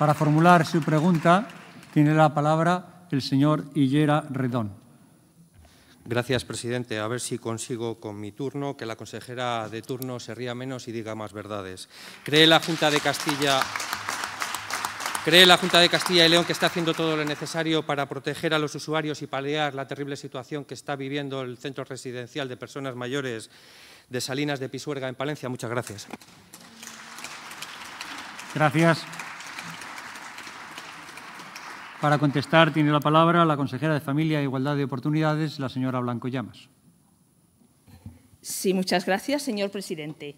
Para formular su pregunta, tiene la palabra el señor Hillera Redón. Gracias, presidente. A ver si consigo con mi turno que la consejera de turno se ría menos y diga más verdades. ¿Cree la Junta de Castilla ¿Cree la Junta de Castilla y León que está haciendo todo lo necesario para proteger a los usuarios y paliar la terrible situación que está viviendo el centro residencial de personas mayores de Salinas de Pisuerga en Palencia? Muchas gracias. Gracias. Para contestar tiene la palabra la consejera de Familia e Igualdad de Oportunidades, la señora Blanco Llamas. Sí, muchas gracias, señor presidente.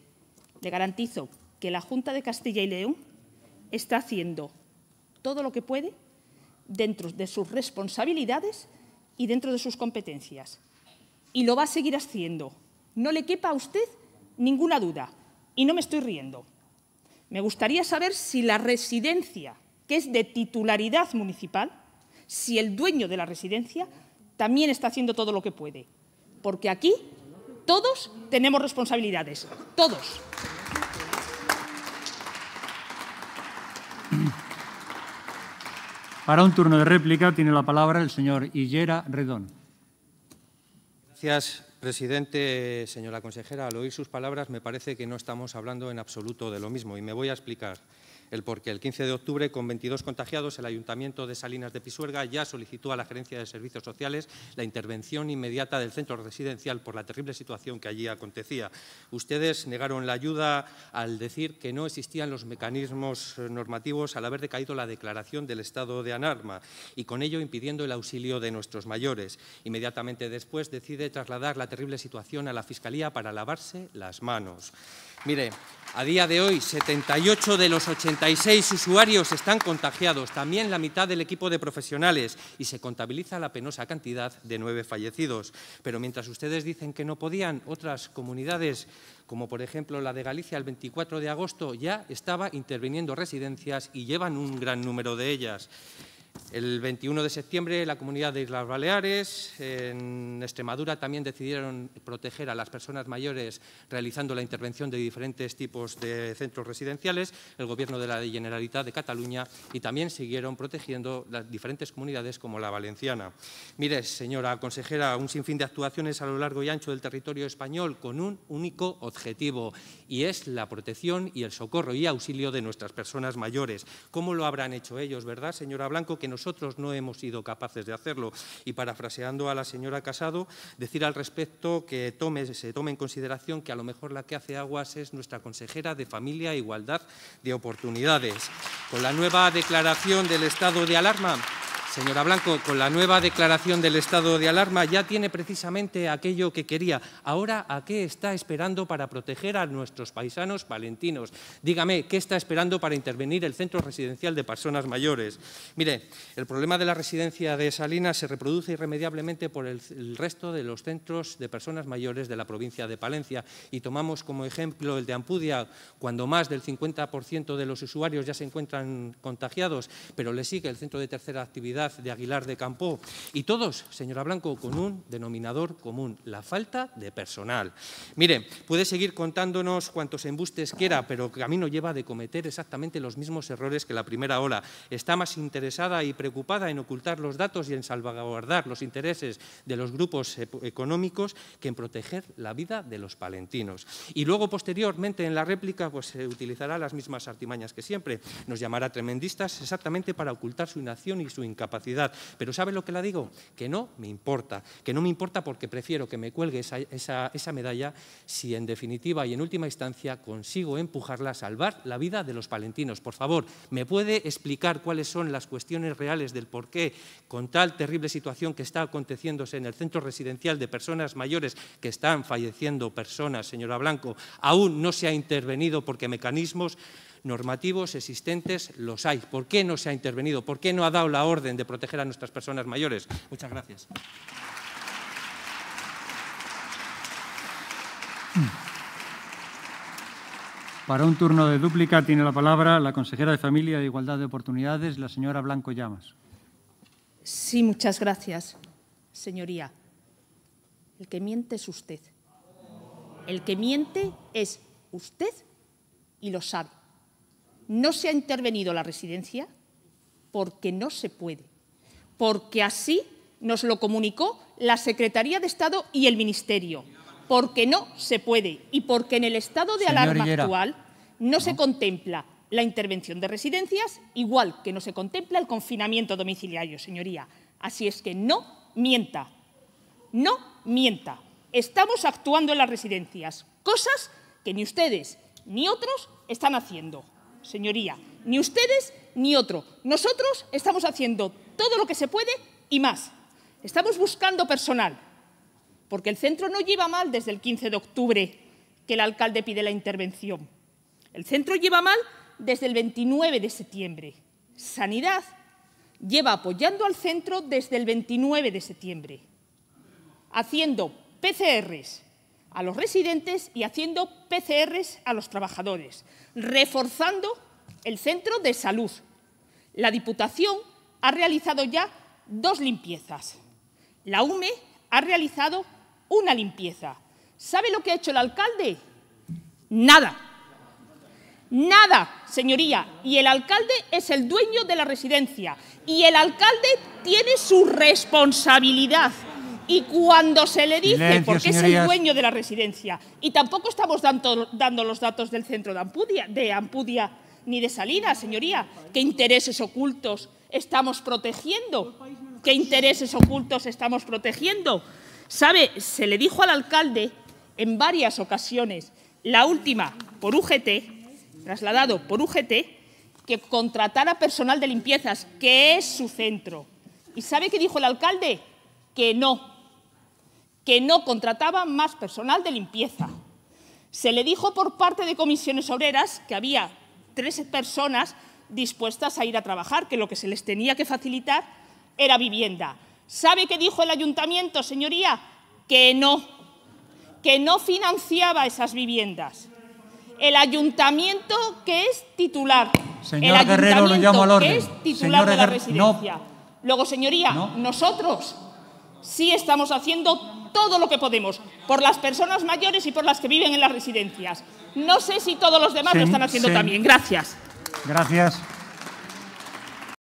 Le garantizo que la Junta de Castilla y León está haciendo todo lo que puede dentro de sus responsabilidades y dentro de sus competencias. Y lo va a seguir haciendo. No le quepa a usted ninguna duda. Y no me estoy riendo. Me gustaría saber si la residencia es de titularidad municipal, si el dueño de la residencia también está haciendo todo lo que puede. Porque aquí todos tenemos responsabilidades, todos. Para un turno de réplica tiene la palabra el señor Hillera Redón. Gracias, presidente. Señora consejera, al oír sus palabras me parece que no estamos hablando en absoluto de lo mismo y me voy a explicar el porqué. El 15 de octubre, con 22 contagiados, el Ayuntamiento de Salinas de Pisuerga ya solicitó a la Gerencia de Servicios Sociales la intervención inmediata del centro residencial por la terrible situación que allí acontecía. Ustedes negaron la ayuda al decir que no existían los mecanismos eh, normativos al haber decaído la declaración del estado de Anarma y con ello impidiendo el auxilio de nuestros mayores. Inmediatamente después decide trasladar la terrible situación a la Fiscalía para lavarse las manos. Mire, a día de hoy, 78 de los 86 usuarios están contagiados, también la mitad del equipo de profesionales, y se contabiliza la penosa cantidad de nueve fallecidos. Pero mientras ustedes dicen que no podían, otras comunidades, como por ejemplo la de Galicia, el 24 de agosto ya estaba interviniendo residencias y llevan un gran número de ellas. El 21 de septiembre, la comunidad de Islas Baleares, en Extremadura, también decidieron proteger a las personas mayores realizando la intervención de diferentes tipos de centros residenciales, el Gobierno de la Generalitat de Cataluña y también siguieron protegiendo las diferentes comunidades como la valenciana. Mire, señora consejera, un sinfín de actuaciones a lo largo y ancho del territorio español con un único objetivo y es la protección y el socorro y auxilio de nuestras personas mayores. ¿Cómo lo habrán hecho ellos, verdad, señora Blanco? que nosotros no hemos sido capaces de hacerlo. Y parafraseando a la señora Casado, decir al respecto que tome, se tome en consideración que a lo mejor la que hace aguas es nuestra consejera de Familia e Igualdad de Oportunidades. Con la nueva declaración del estado de alarma, Señora Blanco, con la nueva declaración del estado de alarma ya tiene precisamente aquello que quería. Ahora, ¿a qué está esperando para proteger a nuestros paisanos valentinos? Dígame, ¿qué está esperando para intervenir el centro residencial de personas mayores? Mire, el problema de la residencia de Salinas se reproduce irremediablemente por el, el resto de los centros de personas mayores de la provincia de Palencia y tomamos como ejemplo el de Ampudia, cuando más del 50% de los usuarios ya se encuentran contagiados, pero le sigue el centro de tercera actividad de Aguilar de Campo. Y todos, señora Blanco, con un denominador común, la falta de personal. Mire, puede seguir contándonos cuantos embustes quiera, pero camino lleva de cometer exactamente los mismos errores que la primera ola. Está más interesada y preocupada en ocultar los datos y en salvaguardar los intereses de los grupos e-, económicos que en proteger la vida de los palentinos. Y luego, posteriormente, en la réplica, pues se utilizará las mismas artimañas que siempre. Nos llamará tremendistas exactamente para ocultar su inacción y su incapacidad pero ¿sabe lo que la digo? Que no me importa, que no me importa porque prefiero que me cuelgue esa, esa medalla si en definitiva y en última instancia consigo empujarla a salvar la vida de los palentinos. Por favor, ¿me puede explicar cuáles son las cuestiones reales del por qué con tal terrible situación que está aconteciéndose en el centro residencial de personas mayores que están falleciendo personas, señora Blanco, aún no se ha intervenido porque mecanismos normativos existentes los hay. ¿Por qué no se ha intervenido? ¿Por qué no ha dado la orden de de proteger a nuestras personas mayores. Muchas gracias. Para un turno de dúplica tiene la palabra la consejera de Familia de Igualdad de Oportunidades, la señora Blanco Llamas. Sí, muchas gracias, señoría. El que miente es usted. El que miente es usted y lo sabe. No se ha intervenido la residencia porque no se puede porque así nos lo comunicó la Secretaría de Estado y el Ministerio, porque no se puede y porque en el estado de alarma actual no se contempla la intervención de residencias, igual que no se contempla el confinamiento domiciliario, señoría. Así es que no mienta, no mienta. Estamos actuando en las residencias, cosas que ni ustedes ni otros están haciendo, señoría ni ustedes ni otro. Nosotros estamos haciendo todo lo que se puede y más. Estamos buscando personal, porque el centro no lleva mal desde el 15 de octubre que el alcalde pide la intervención. El centro lleva mal desde el 29 de septiembre. Sanidad lleva apoyando al centro desde el 29 de septiembre, haciendo PCRs a los residentes y haciendo PCRs a los trabajadores, reforzando el centro de salud. La Diputación ha realizado ya dos limpiezas. La UME ha realizado una limpieza. ¿Sabe lo que ha hecho el alcalde? Nada. Nada, señoría. Y el alcalde es el dueño de la residencia. Y el alcalde tiene su responsabilidad. Y cuando se le dice, porque es el dueño de la residencia, y tampoco estamos dando, los datos del centro de de Ampudia ni de salida, señoría. ¿Qué intereses ocultos estamos protegiendo? ¿Qué intereses ocultos estamos protegiendo? Sabe, se le dijo al alcalde en varias ocasiones, la última por UGT, trasladado por UGT, que contratara personal de limpiezas, que es su centro. ¿Y sabe qué dijo el alcalde? Que no, que no contrataba más personal de limpieza. Se le dijo por parte de comisiones obreras que había tres personas dispuestas a ir a trabajar, que lo que se les tenía que facilitar era vivienda. ¿Sabe qué dijo el ayuntamiento, señoría? Que no, que no financiaba esas viviendas. El ayuntamiento que es titular. el Guerrero, lo llamo Que es titular de la residencia. Luego, señoría, nosotros sí estamos haciendo todo lo que podemos por las personas mayores y por las que viven en las residencias. No sé si todos los demás lo están haciendo también. Gracias. Gracias.